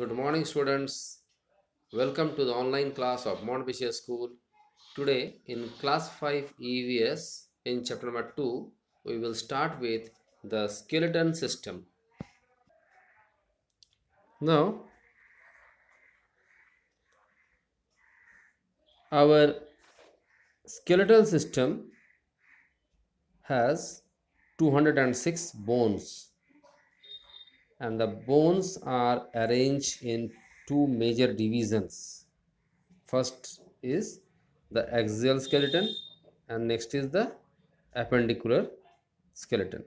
Good morning students. Welcome to the online class of Montbélier School. Today in class 5 EVS in chapter number 2 we will start with the skeleton system. Now our skeletal system has 206 bones and the bones are arranged in two major divisions. First is the axial skeleton and next is the appendicular skeleton.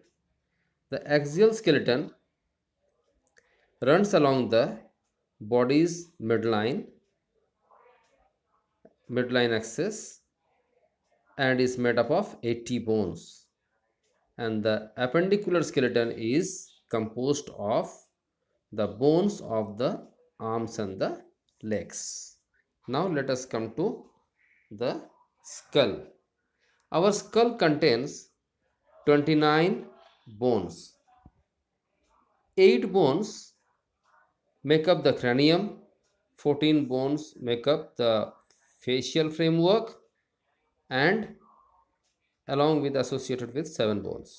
The axial skeleton runs along the body's midline, midline axis and is made up of 80 bones and the appendicular skeleton is composed of the bones of the arms and the legs. Now let us come to the skull. Our skull contains 29 bones. 8 bones make up the cranium, 14 bones make up the facial framework and along with associated with 7 bones.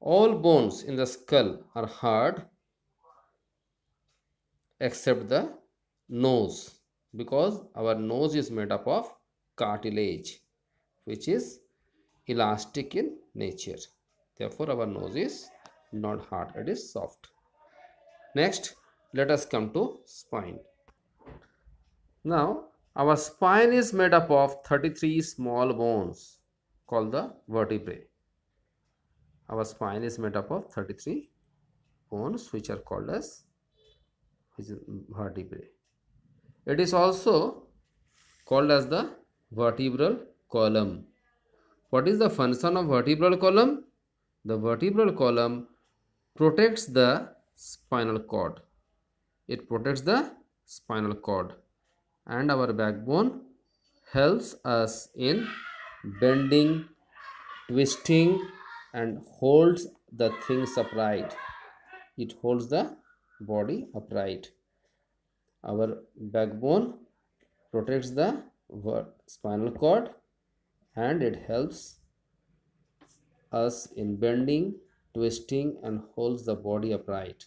All bones in the skull are hard except the nose because our nose is made up of cartilage which is elastic in nature. Therefore, our nose is not hard, it is soft. Next, let us come to spine. Now, our spine is made up of 33 small bones called the vertebrae our spine is made up of 33 bones which are called as vertebrae it is also called as the vertebral column what is the function of vertebral column the vertebral column protects the spinal cord it protects the spinal cord and our backbone helps us in bending twisting and holds the things upright it holds the body upright our backbone protects the spinal cord and it helps us in bending twisting and holds the body upright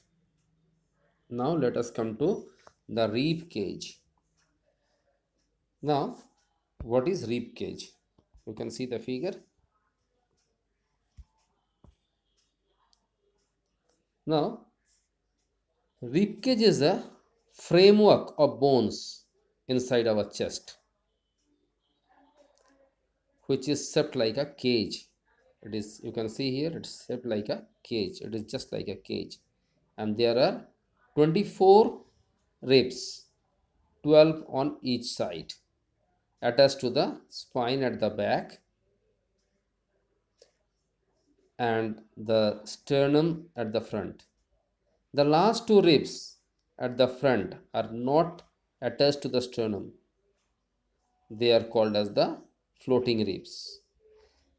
now let us come to the rib cage now what is rib cage you can see the figure Now, rib cage is a framework of bones inside our chest, which is shaped like a cage. It is, you can see here, it's shaped like a cage. It is just like a cage. And there are 24 ribs, 12 on each side, attached to the spine at the back and the sternum at the front. The last two ribs at the front are not attached to the sternum. They are called as the floating ribs.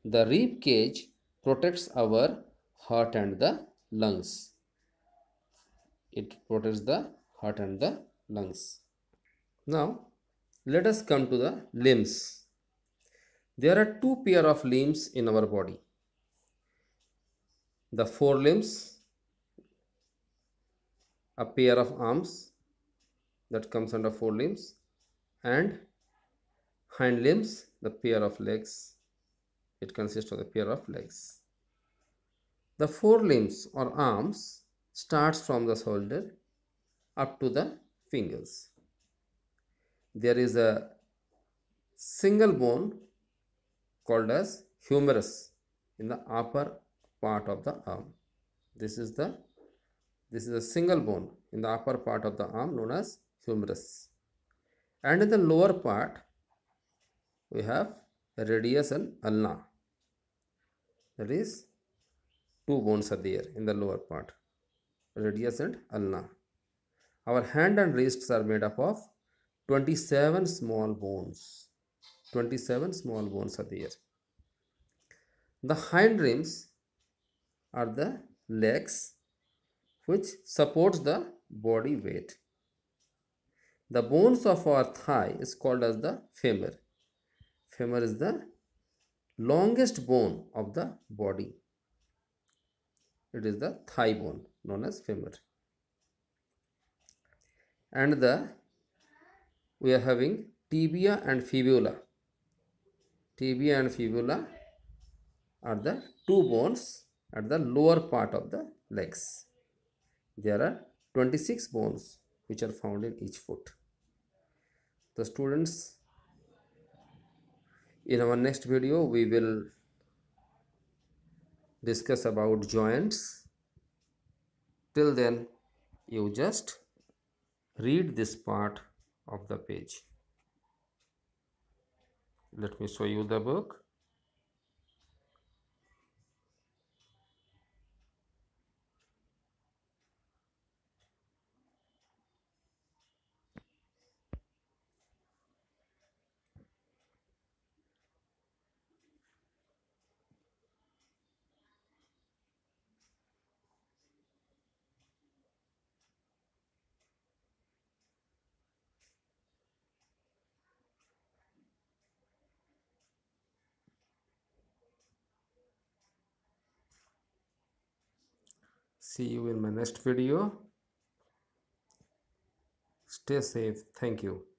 The rib cage protects our heart and the lungs. It protects the heart and the lungs. Now, let us come to the limbs. There are two pair of limbs in our body the four limbs, a pair of arms that comes under four limbs and hind limbs, the pair of legs. It consists of the pair of legs. The four limbs or arms starts from the shoulder up to the fingers. There is a single bone called as humerus in the upper part of the arm. This is the this is a single bone in the upper part of the arm known as humerus. And in the lower part, we have radius and ulna. That is, two bones are there in the lower part, radius and ulna. Our hand and wrists are made up of 27 small bones. 27 small bones are there. The hind rims are the legs which supports the body weight. The bones of our thigh is called as the femur. Femur is the longest bone of the body. It is the thigh bone known as femur. And the we are having tibia and fibula. Tibia and fibula are the two bones at the lower part of the legs. There are 26 bones which are found in each foot. The students, in our next video, we will discuss about joints. Till then, you just read this part of the page. Let me show you the book. See you in my next video. Stay safe. Thank you.